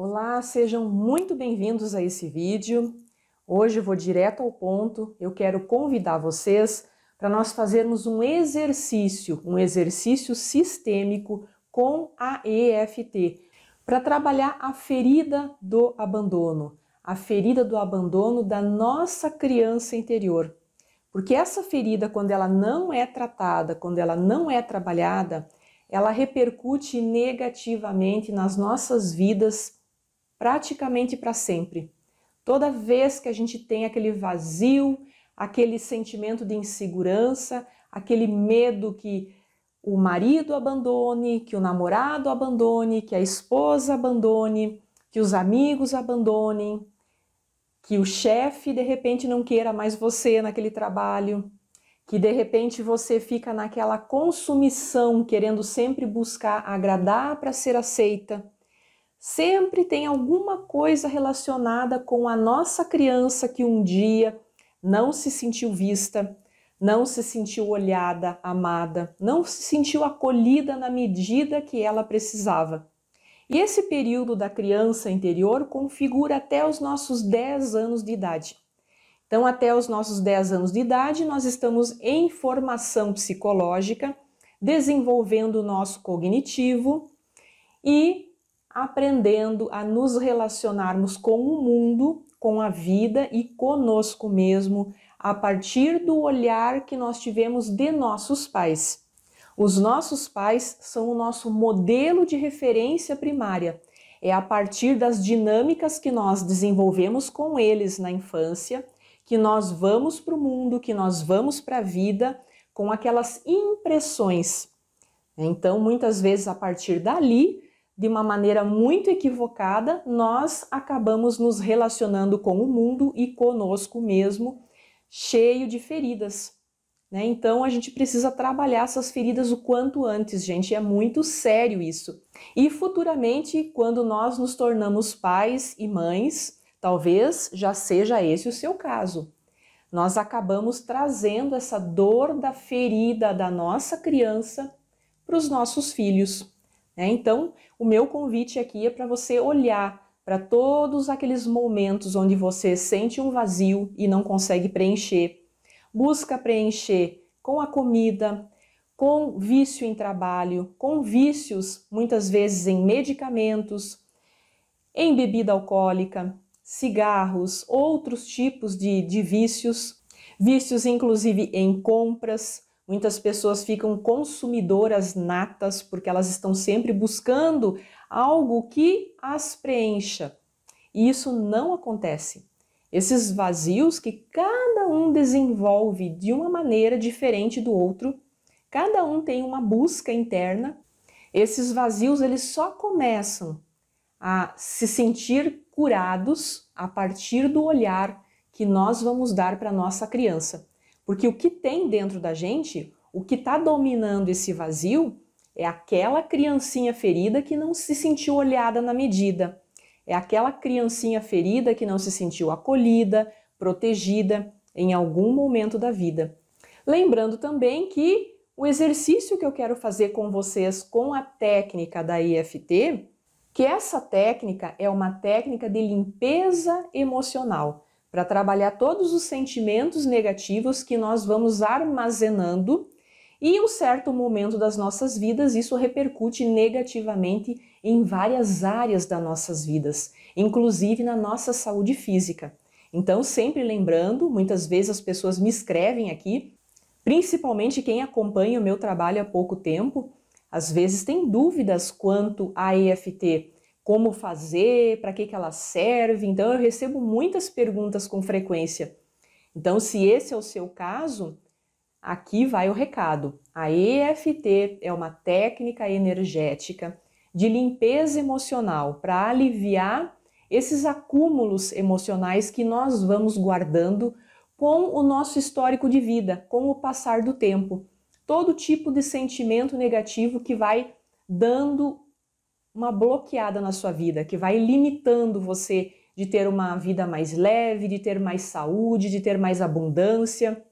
Olá, sejam muito bem-vindos a esse vídeo. Hoje vou direto ao ponto. Eu quero convidar vocês para nós fazermos um exercício, um exercício sistêmico com a EFT, para trabalhar a ferida do abandono, a ferida do abandono da nossa criança interior. Porque essa ferida, quando ela não é tratada, quando ela não é trabalhada, ela repercute negativamente nas nossas vidas praticamente para sempre. Toda vez que a gente tem aquele vazio, aquele sentimento de insegurança, aquele medo que o marido abandone, que o namorado abandone, que a esposa abandone, que os amigos abandonem, que o chefe de repente não queira mais você naquele trabalho, que de repente você fica naquela consumição querendo sempre buscar agradar para ser aceita sempre tem alguma coisa relacionada com a nossa criança que um dia não se sentiu vista, não se sentiu olhada, amada, não se sentiu acolhida na medida que ela precisava. E esse período da criança interior configura até os nossos 10 anos de idade. Então, até os nossos 10 anos de idade, nós estamos em formação psicológica, desenvolvendo o nosso cognitivo e aprendendo a nos relacionarmos com o mundo, com a vida e conosco mesmo, a partir do olhar que nós tivemos de nossos pais. Os nossos pais são o nosso modelo de referência primária. É a partir das dinâmicas que nós desenvolvemos com eles na infância que nós vamos para o mundo, que nós vamos para a vida com aquelas impressões. Então, muitas vezes, a partir dali, de uma maneira muito equivocada, nós acabamos nos relacionando com o mundo e conosco mesmo, cheio de feridas. Né? Então a gente precisa trabalhar essas feridas o quanto antes, gente. É muito sério isso. E futuramente, quando nós nos tornamos pais e mães, talvez já seja esse o seu caso. Nós acabamos trazendo essa dor da ferida da nossa criança para os nossos filhos. Né? Então, o meu convite aqui é para você olhar para todos aqueles momentos onde você sente um vazio e não consegue preencher. Busca preencher com a comida, com vício em trabalho, com vícios muitas vezes em medicamentos, em bebida alcoólica, cigarros, outros tipos de, de vícios, vícios inclusive em compras, Muitas pessoas ficam consumidoras natas porque elas estão sempre buscando algo que as preencha. E isso não acontece. Esses vazios que cada um desenvolve de uma maneira diferente do outro, cada um tem uma busca interna. Esses vazios eles só começam a se sentir curados a partir do olhar que nós vamos dar para nossa criança. Porque o que tem dentro da gente, o que está dominando esse vazio, é aquela criancinha ferida que não se sentiu olhada na medida. É aquela criancinha ferida que não se sentiu acolhida, protegida em algum momento da vida. Lembrando também que o exercício que eu quero fazer com vocês com a técnica da EFT, que essa técnica é uma técnica de limpeza emocional para trabalhar todos os sentimentos negativos que nós vamos armazenando e em um certo momento das nossas vidas isso repercute negativamente em várias áreas das nossas vidas, inclusive na nossa saúde física. Então, sempre lembrando, muitas vezes as pessoas me escrevem aqui, principalmente quem acompanha o meu trabalho há pouco tempo, às vezes tem dúvidas quanto à EFT, como fazer, para que, que ela serve. Então, eu recebo muitas perguntas com frequência. Então, se esse é o seu caso, aqui vai o recado. A EFT é uma técnica energética de limpeza emocional para aliviar esses acúmulos emocionais que nós vamos guardando com o nosso histórico de vida, com o passar do tempo. Todo tipo de sentimento negativo que vai dando uma bloqueada na sua vida, que vai limitando você de ter uma vida mais leve, de ter mais saúde, de ter mais abundância,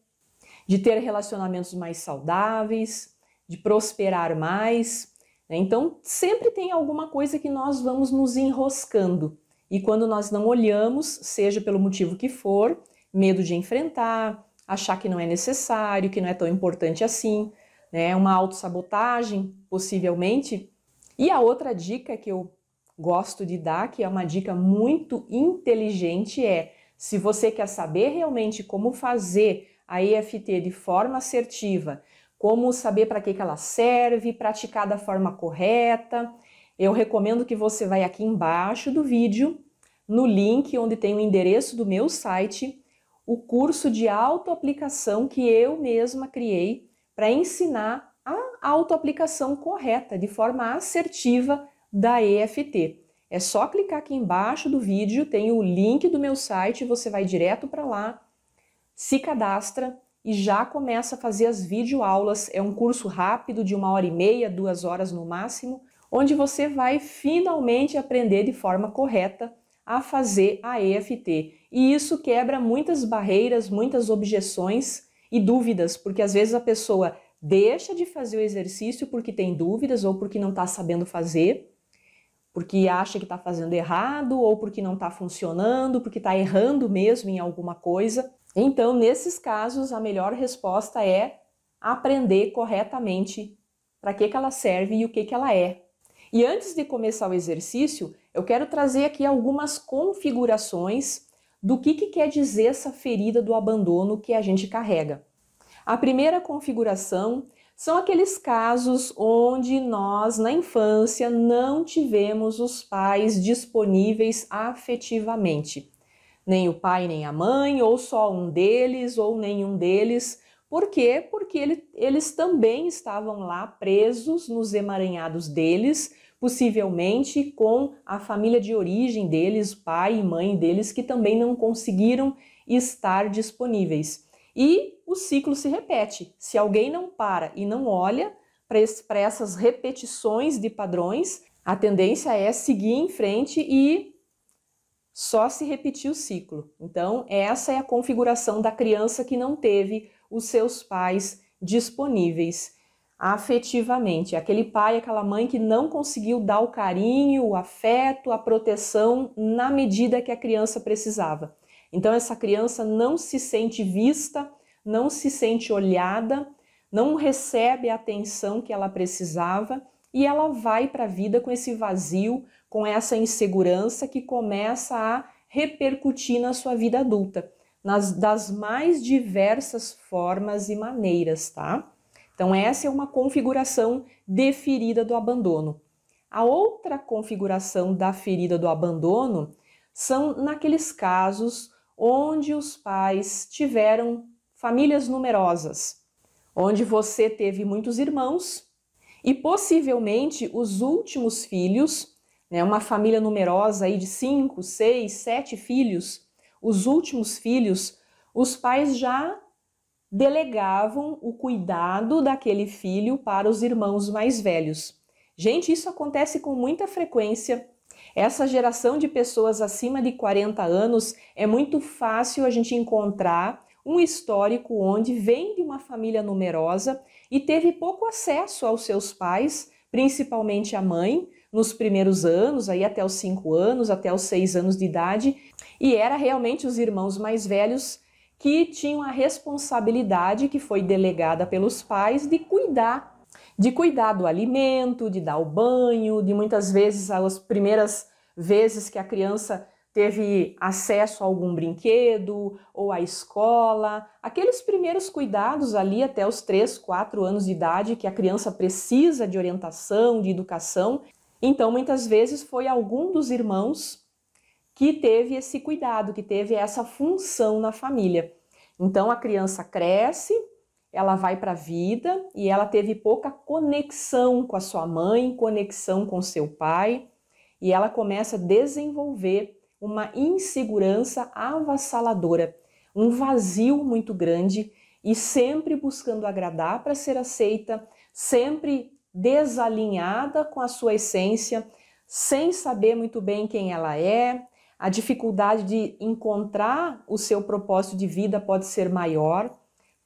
de ter relacionamentos mais saudáveis, de prosperar mais. Né? Então, sempre tem alguma coisa que nós vamos nos enroscando. E quando nós não olhamos, seja pelo motivo que for, medo de enfrentar, achar que não é necessário, que não é tão importante assim, né? uma autossabotagem, possivelmente, e a outra dica que eu gosto de dar, que é uma dica muito inteligente, é se você quer saber realmente como fazer a EFT de forma assertiva, como saber para que, que ela serve, praticar da forma correta, eu recomendo que você vá aqui embaixo do vídeo, no link onde tem o endereço do meu site, o curso de autoaplicação que eu mesma criei para ensinar a autoaplicação correta, de forma assertiva da EFT. É só clicar aqui embaixo do vídeo, tem o link do meu site, você vai direto para lá, se cadastra e já começa a fazer as videoaulas. É um curso rápido de uma hora e meia, duas horas no máximo, onde você vai finalmente aprender de forma correta a fazer a EFT. E isso quebra muitas barreiras, muitas objeções e dúvidas, porque às vezes a pessoa deixa de fazer o exercício porque tem dúvidas ou porque não está sabendo fazer, porque acha que está fazendo errado ou porque não está funcionando, porque está errando mesmo em alguma coisa. Então, nesses casos, a melhor resposta é aprender corretamente para que, que ela serve e o que, que ela é. E antes de começar o exercício, eu quero trazer aqui algumas configurações do que, que quer dizer essa ferida do abandono que a gente carrega. A primeira configuração são aqueles casos onde nós, na infância, não tivemos os pais disponíveis afetivamente. Nem o pai, nem a mãe, ou só um deles, ou nenhum deles. Por quê? Porque ele, eles também estavam lá presos nos emaranhados deles, possivelmente com a família de origem deles, pai e mãe deles, que também não conseguiram estar disponíveis. E o ciclo se repete. Se alguém não para e não olha para essas repetições de padrões, a tendência é seguir em frente e só se repetir o ciclo. Então, essa é a configuração da criança que não teve os seus pais disponíveis afetivamente. Aquele pai, aquela mãe que não conseguiu dar o carinho, o afeto, a proteção na medida que a criança precisava. Então essa criança não se sente vista, não se sente olhada, não recebe a atenção que ela precisava e ela vai para a vida com esse vazio, com essa insegurança que começa a repercutir na sua vida adulta, nas, das mais diversas formas e maneiras, tá? Então, essa é uma configuração de ferida do abandono. A outra configuração da ferida do abandono são naqueles casos onde os pais tiveram famílias numerosas, onde você teve muitos irmãos e possivelmente os últimos filhos, né, uma família numerosa aí de cinco, seis, sete filhos, os últimos filhos, os pais já delegavam o cuidado daquele filho para os irmãos mais velhos. Gente, isso acontece com muita frequência essa geração de pessoas acima de 40 anos é muito fácil a gente encontrar um histórico onde vem de uma família numerosa e teve pouco acesso aos seus pais, principalmente a mãe, nos primeiros anos, aí até os 5 anos, até os 6 anos de idade, e era realmente os irmãos mais velhos que tinham a responsabilidade que foi delegada pelos pais de cuidar de cuidar do alimento, de dar o banho, de muitas vezes as primeiras vezes que a criança teve acesso a algum brinquedo ou à escola, aqueles primeiros cuidados ali até os 3, 4 anos de idade que a criança precisa de orientação, de educação. Então, muitas vezes foi algum dos irmãos que teve esse cuidado, que teve essa função na família. Então, a criança cresce, ela vai para a vida e ela teve pouca conexão com a sua mãe, conexão com seu pai, e ela começa a desenvolver uma insegurança avassaladora, um vazio muito grande e sempre buscando agradar para ser aceita, sempre desalinhada com a sua essência, sem saber muito bem quem ela é. A dificuldade de encontrar o seu propósito de vida pode ser maior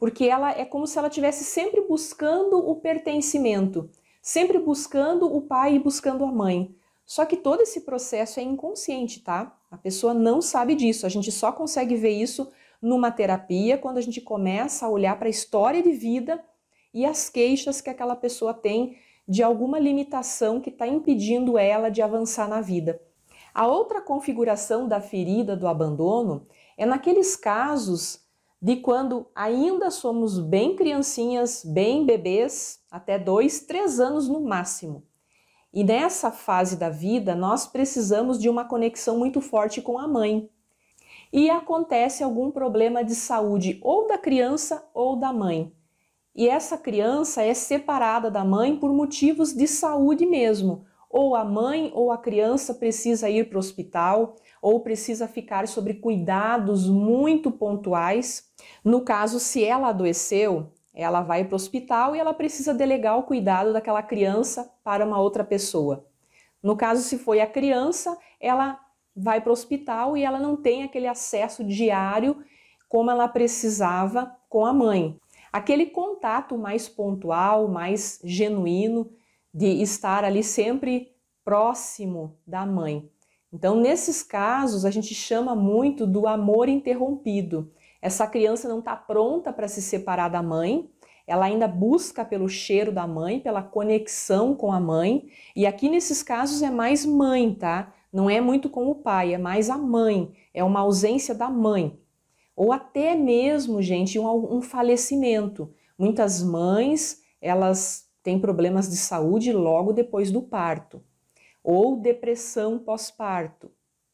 porque ela é como se ela tivesse sempre buscando o pertencimento, sempre buscando o pai e buscando a mãe. Só que todo esse processo é inconsciente, tá? A pessoa não sabe disso. A gente só consegue ver isso numa terapia quando a gente começa a olhar para a história de vida e as queixas que aquela pessoa tem de alguma limitação que está impedindo ela de avançar na vida. A outra configuração da ferida do abandono é naqueles casos de quando ainda somos bem criancinhas, bem bebês, até dois, três anos no máximo. E nessa fase da vida, nós precisamos de uma conexão muito forte com a mãe. E acontece algum problema de saúde ou da criança ou da mãe. E essa criança é separada da mãe por motivos de saúde mesmo, ou a mãe ou a criança precisa ir para o hospital ou precisa ficar sobre cuidados muito pontuais. No caso, se ela adoeceu, ela vai para o hospital e ela precisa delegar o cuidado daquela criança para uma outra pessoa. No caso, se foi a criança, ela vai para o hospital e ela não tem aquele acesso diário como ela precisava com a mãe. Aquele contato mais pontual, mais genuíno, de estar ali sempre próximo da mãe. Então, nesses casos, a gente chama muito do amor interrompido. Essa criança não está pronta para se separar da mãe, ela ainda busca pelo cheiro da mãe, pela conexão com a mãe, e aqui nesses casos é mais mãe, tá? Não é muito com o pai, é mais a mãe, é uma ausência da mãe. Ou até mesmo, gente, um, um falecimento. Muitas mães, elas tem problemas de saúde logo depois do parto, ou depressão pós-parto.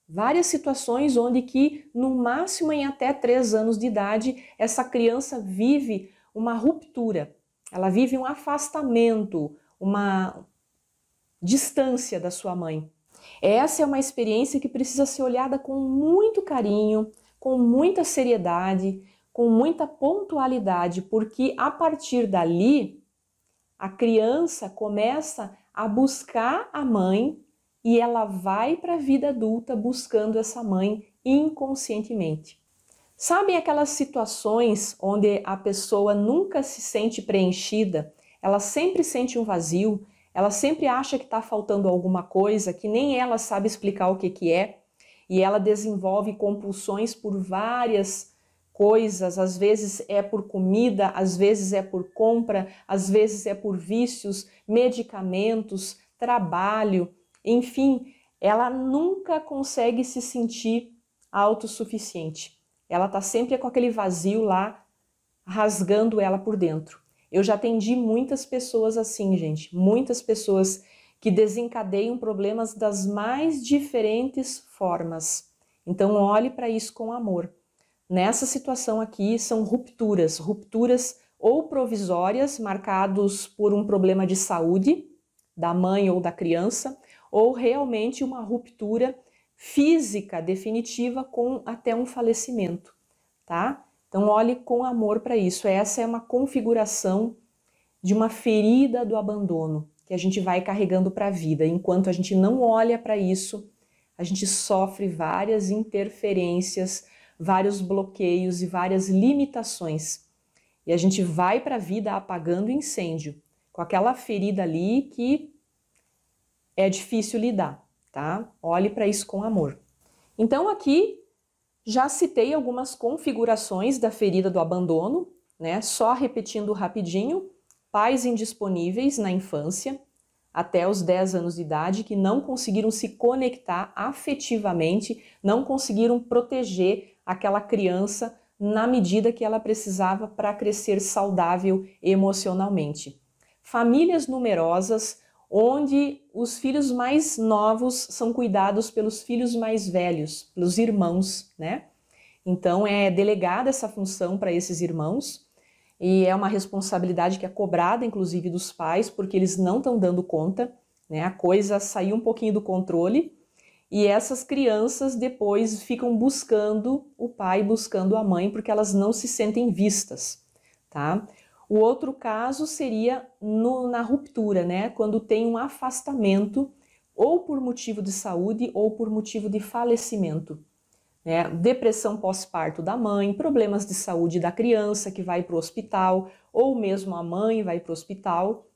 Várias situações onde que, no máximo em até 3 anos de idade, essa criança vive uma ruptura, ela vive um afastamento, uma distância da sua mãe. Essa é uma experiência que precisa ser olhada com muito carinho, com muita seriedade, com muita pontualidade, porque a partir dali a criança começa a buscar a mãe e ela vai para a vida adulta buscando essa mãe inconscientemente. Sabem aquelas situações onde a pessoa nunca se sente preenchida, ela sempre sente um vazio, ela sempre acha que está faltando alguma coisa que nem ela sabe explicar o que, que é, e ela desenvolve compulsões por várias coisas, às vezes é por comida, às vezes é por compra, às vezes é por vícios, medicamentos, trabalho, enfim, ela nunca consegue se sentir autossuficiente. Ela está sempre com aquele vazio lá, rasgando ela por dentro. Eu já atendi muitas pessoas assim, gente, muitas pessoas que desencadeiam problemas das mais diferentes formas. Então, olhe para isso com amor. Nessa situação aqui são rupturas, rupturas ou provisórias marcados por um problema de saúde da mãe ou da criança, ou realmente uma ruptura física definitiva com até um falecimento, tá? Então olhe com amor para isso. Essa é uma configuração de uma ferida do abandono que a gente vai carregando para a vida. Enquanto a gente não olha para isso, a gente sofre várias interferências vários bloqueios e várias limitações. E a gente vai para a vida apagando incêndio, com aquela ferida ali que é difícil lidar, tá? Olhe para isso com amor. Então aqui já citei algumas configurações da ferida do abandono, né? Só repetindo rapidinho: pais indisponíveis na infância, até os 10 anos de idade que não conseguiram se conectar afetivamente, não conseguiram proteger aquela criança na medida que ela precisava para crescer saudável emocionalmente. Famílias numerosas onde os filhos mais novos são cuidados pelos filhos mais velhos, pelos irmãos, né? Então é delegada essa função para esses irmãos e é uma responsabilidade que é cobrada, inclusive, dos pais, porque eles não estão dando conta, né? A coisa saiu um pouquinho do controle e essas crianças depois ficam buscando o pai, buscando a mãe, porque elas não se sentem vistas, tá? O outro caso seria no, na ruptura, né? Quando tem um afastamento, ou por motivo de saúde, ou por motivo de falecimento. Né? Depressão pós-parto da mãe, problemas de saúde da criança que vai para o hospital, ou mesmo a mãe vai para o hospital,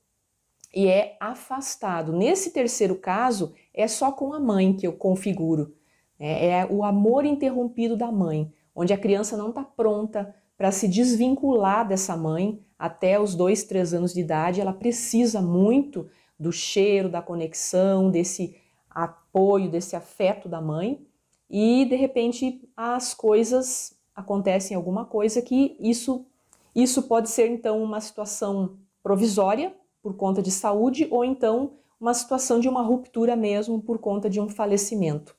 e é afastado. Nesse terceiro caso, é só com a mãe que eu configuro. É, é o amor interrompido da mãe, onde a criança não está pronta para se desvincular dessa mãe até os dois, três anos de idade. Ela precisa muito do cheiro, da conexão, desse apoio, desse afeto da mãe. E de repente as coisas acontecem alguma coisa que isso isso pode ser então uma situação provisória por conta de saúde ou então uma situação de uma ruptura mesmo por conta de um falecimento.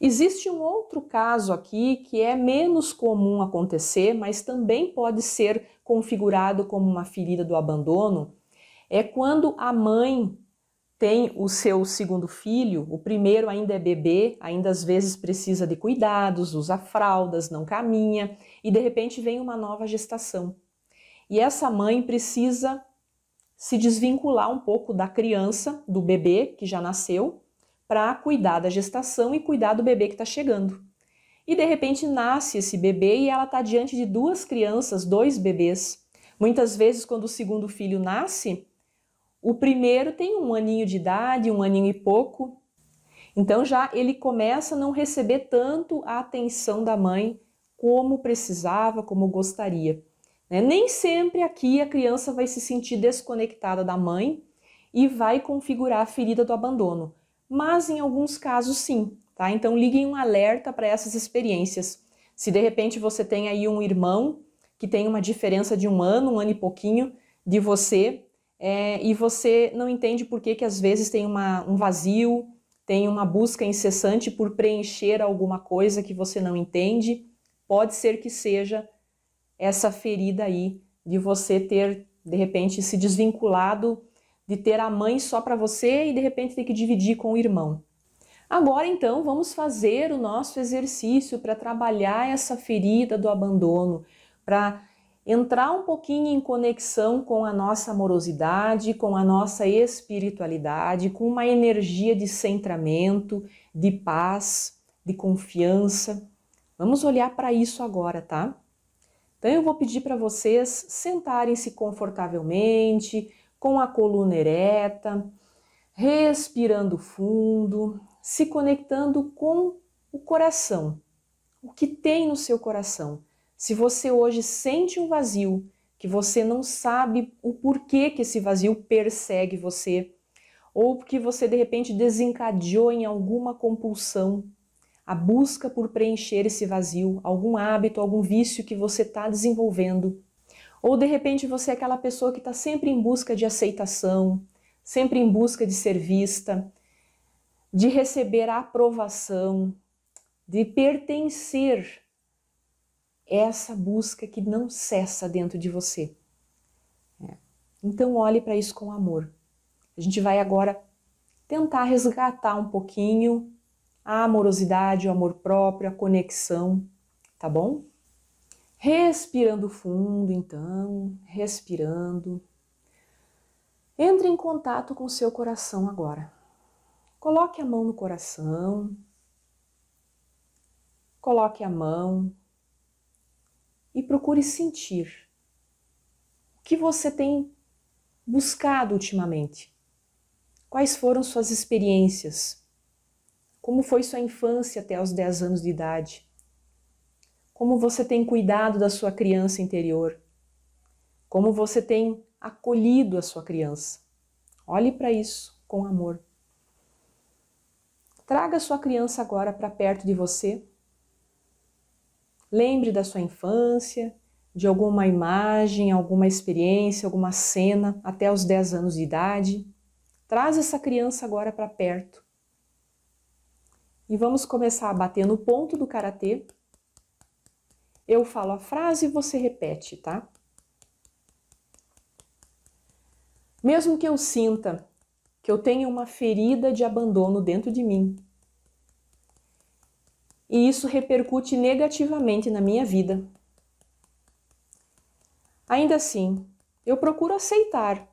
Existe um outro caso aqui que é menos comum acontecer, mas também pode ser configurado como uma ferida do abandono, é quando a mãe tem o seu segundo filho, o primeiro ainda é bebê, ainda às vezes precisa de cuidados, usa fraldas, não caminha, e de repente vem uma nova gestação. E essa mãe precisa se desvincular um pouco da criança, do bebê que já nasceu, para cuidar da gestação e cuidar do bebê que está chegando. E de repente nasce esse bebê e ela está diante de duas crianças, dois bebês. Muitas vezes, quando o segundo filho nasce, o primeiro tem um aninho de idade, um aninho e pouco. Então já ele começa a não receber tanto a atenção da mãe como precisava, como gostaria. Né? Nem sempre aqui a criança vai se sentir desconectada da mãe e vai configurar a ferida do abandono, mas em alguns casos sim, tá? Então liguem um alerta para essas experiências. Se de repente você tem aí um irmão que tem uma diferença de um ano, um ano e pouquinho de você, é, e você não entende por que, que às vezes tem uma, um vazio, tem uma busca incessante por preencher alguma coisa que você não entende, pode ser que seja essa ferida aí de você ter, de repente, se desvinculado de ter a mãe só para você e de repente ter que dividir com o irmão. Agora então vamos fazer o nosso exercício para trabalhar essa ferida do abandono, para entrar um pouquinho em conexão com a nossa amorosidade, com a nossa espiritualidade, com uma energia de centramento, de paz, de confiança. Vamos olhar para isso agora, tá? Então eu vou pedir para vocês sentarem-se confortavelmente, com a coluna ereta, respirando fundo, se conectando com o coração. O que tem no seu coração? Se você hoje sente um vazio, que você não sabe o porquê que esse vazio persegue você, ou porque você de repente desencadeou em alguma compulsão, a busca por preencher esse vazio, algum hábito, algum vício que você está desenvolvendo. Ou de repente você é aquela pessoa que está sempre em busca de aceitação, sempre em busca de ser vista, de receber a aprovação, de pertencer. Essa busca que não cessa dentro de você. É. Então olhe para isso com amor. A gente vai agora tentar resgatar um pouquinho a amorosidade, o amor próprio, a conexão, tá bom? Respirando fundo, então, respirando. Entre em contato com seu coração agora. Coloque a mão no coração. Coloque a mão e procure sentir o que você tem buscado ultimamente. Quais foram suas experiências? Como foi sua infância até os 10 anos de idade? Como você tem cuidado da sua criança interior? Como você tem acolhido a sua criança? Olhe para isso com amor. Traga sua criança agora para perto de você. Lembre da sua infância, de alguma imagem, alguma experiência, alguma cena até os 10 anos de idade. Traz essa criança agora para perto e vamos começar a bater no ponto do karatê. Eu falo a frase e você repete, tá? Mesmo que eu sinta que eu tenha uma ferida de abandono dentro de mim, e isso repercute negativamente na minha vida. Ainda assim, eu procuro aceitar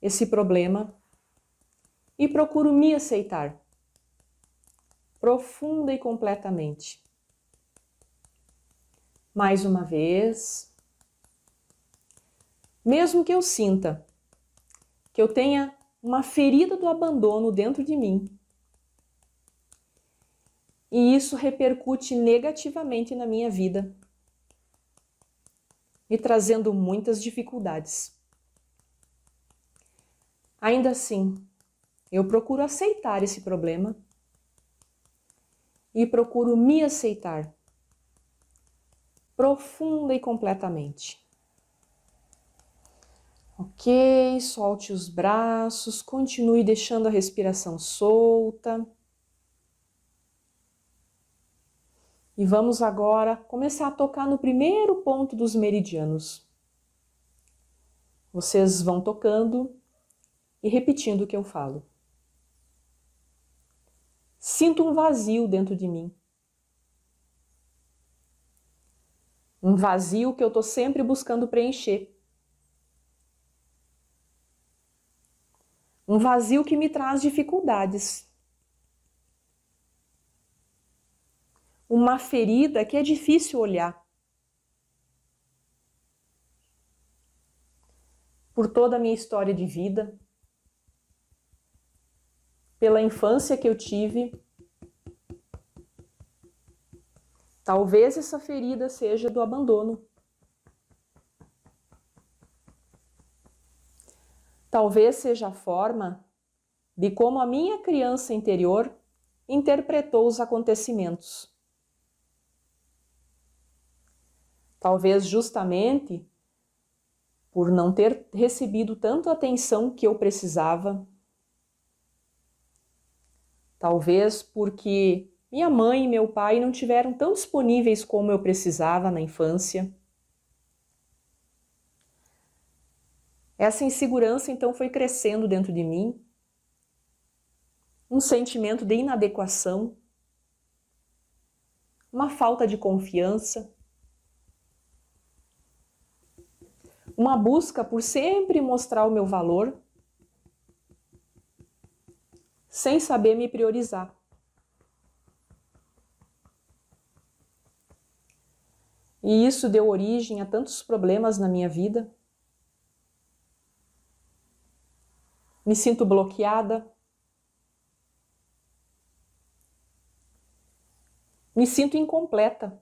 esse problema e procuro me aceitar profunda e completamente. Mais uma vez. Mesmo que eu sinta que eu tenha uma ferida do abandono dentro de mim, e isso repercute negativamente na minha vida, me trazendo muitas dificuldades. Ainda assim, eu procuro aceitar esse problema e procuro me aceitar profunda e completamente. Ok, solte os braços, continue deixando a respiração solta. E vamos agora começar a tocar no primeiro ponto dos meridianos. Vocês vão tocando e repetindo o que eu falo. Sinto um vazio dentro de mim. Um vazio que eu estou sempre buscando preencher. Um vazio que me traz dificuldades. Uma ferida que é difícil olhar. Por toda a minha história de vida, pela infância que eu tive. Talvez essa ferida seja do abandono. Talvez seja a forma de como a minha criança interior interpretou os acontecimentos. Talvez justamente por não ter recebido tanto atenção que eu precisava Talvez porque minha mãe e meu pai não tiveram tão disponíveis como eu precisava na infância. Essa insegurança então foi crescendo dentro de mim, um sentimento de inadequação, uma falta de confiança, uma busca por sempre mostrar o meu valor sem saber me priorizar. E isso deu origem a tantos problemas na minha vida. Me sinto bloqueada. Me sinto incompleta.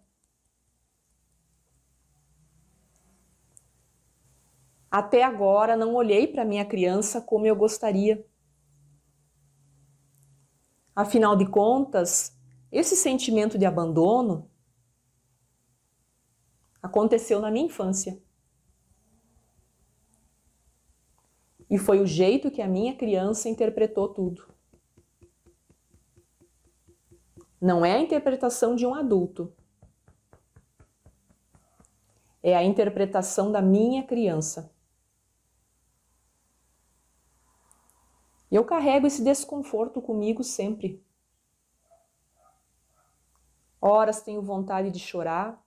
Até agora não olhei para minha criança como eu gostaria. Afinal de contas, esse sentimento de abandono aconteceu na minha infância. E foi o jeito que a minha criança interpretou tudo. Não é a interpretação de um adulto. É a interpretação da minha criança. Eu carrego esse desconforto comigo sempre. Horas tenho vontade de chorar,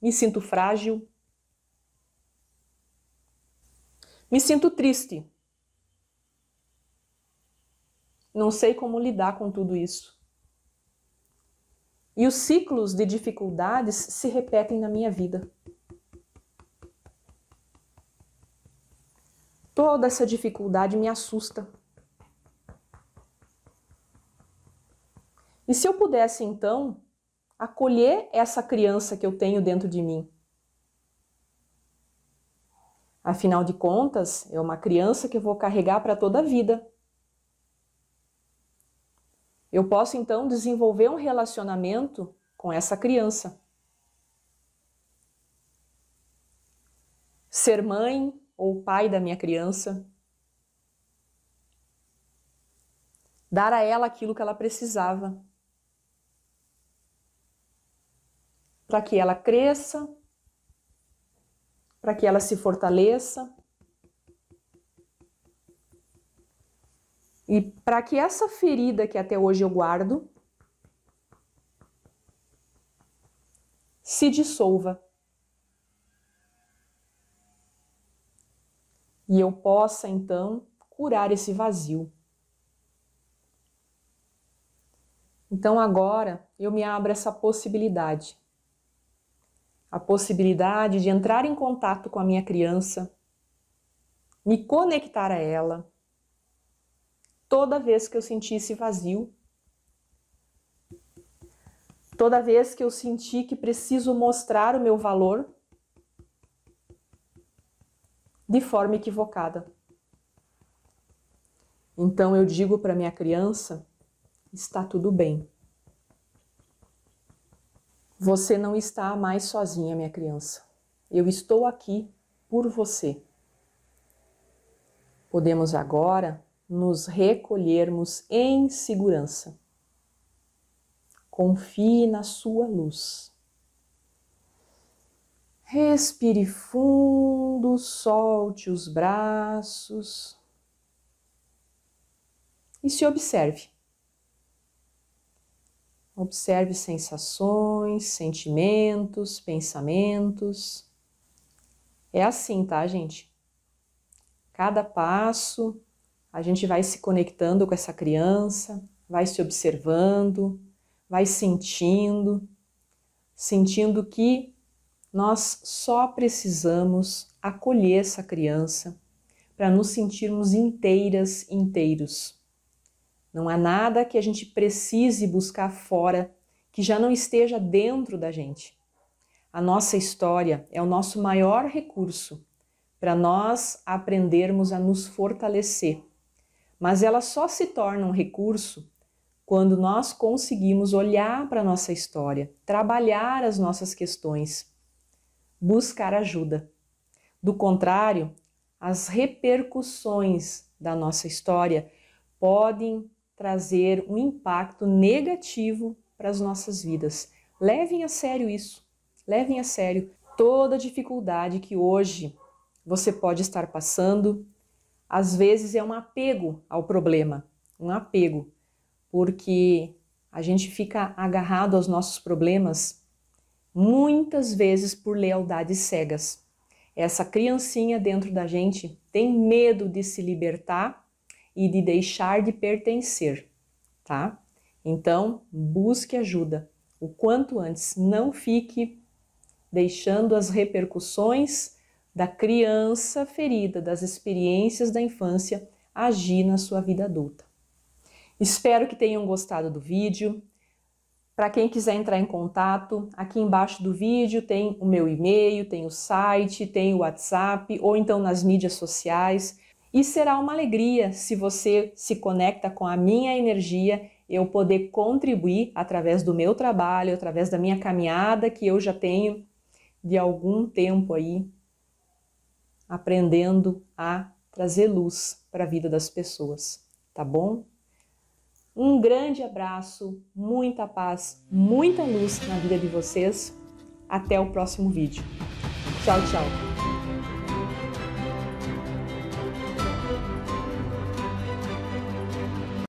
me sinto frágil, me sinto triste. Não sei como lidar com tudo isso. E os ciclos de dificuldades se repetem na minha vida. Toda essa dificuldade me assusta. E se eu pudesse então acolher essa criança que eu tenho dentro de mim? Afinal de contas, é uma criança que eu vou carregar para toda a vida. Eu posso então desenvolver um relacionamento com essa criança. Ser mãe, ou o pai da minha criança. Dar a ela aquilo que ela precisava. Para que ela cresça, para que ela se fortaleça. E para que essa ferida que até hoje eu guardo se dissolva. e eu possa então curar esse vazio. Então agora eu me abro essa possibilidade. A possibilidade de entrar em contato com a minha criança, me conectar a ela. Toda vez que eu sentisse esse vazio, toda vez que eu senti que preciso mostrar o meu valor, de forma equivocada. Então eu digo para minha criança: está tudo bem. Você não está mais sozinha, minha criança. Eu estou aqui por você. Podemos agora nos recolhermos em segurança. Confie na sua luz. Respire fundo fundo, solte os braços e se observe. Observe sensações, sentimentos, pensamentos. É assim, tá, gente? Cada passo a gente vai se conectando com essa criança, vai se observando, vai sentindo, sentindo que nós só precisamos acolher essa criança, para nos sentirmos inteiras, inteiros. Não há nada que a gente precise buscar fora que já não esteja dentro da gente. A nossa história é o nosso maior recurso para nós aprendermos a nos fortalecer, mas ela só se torna um recurso quando nós conseguimos olhar para a nossa história, trabalhar as nossas questões, buscar ajuda. Do contrário, as repercussões da nossa história podem trazer um impacto negativo para as nossas vidas. Levem a sério isso. Levem a sério toda a dificuldade que hoje você pode estar passando. Às vezes é um apego ao problema, um apego, porque a gente fica agarrado aos nossos problemas muitas vezes por lealdades cegas. Essa criancinha dentro da gente tem medo de se libertar e de deixar de pertencer, tá? Então, busque ajuda o quanto antes. Não fique deixando as repercussões da criança ferida, das experiências da infância agir na sua vida adulta. Espero que tenham gostado do vídeo. Para quem quiser entrar em contato, aqui embaixo do vídeo tem o meu e-mail, tem o site, tem o WhatsApp ou então nas mídias sociais. E será uma alegria se você se conecta com a minha energia, eu poder contribuir através do meu trabalho, através da minha caminhada que eu já tenho de algum tempo aí aprendendo a trazer luz para a vida das pessoas, tá bom? Um grande abraço, muita paz, muita luz na vida de vocês. Até o próximo vídeo. Tchau, tchau.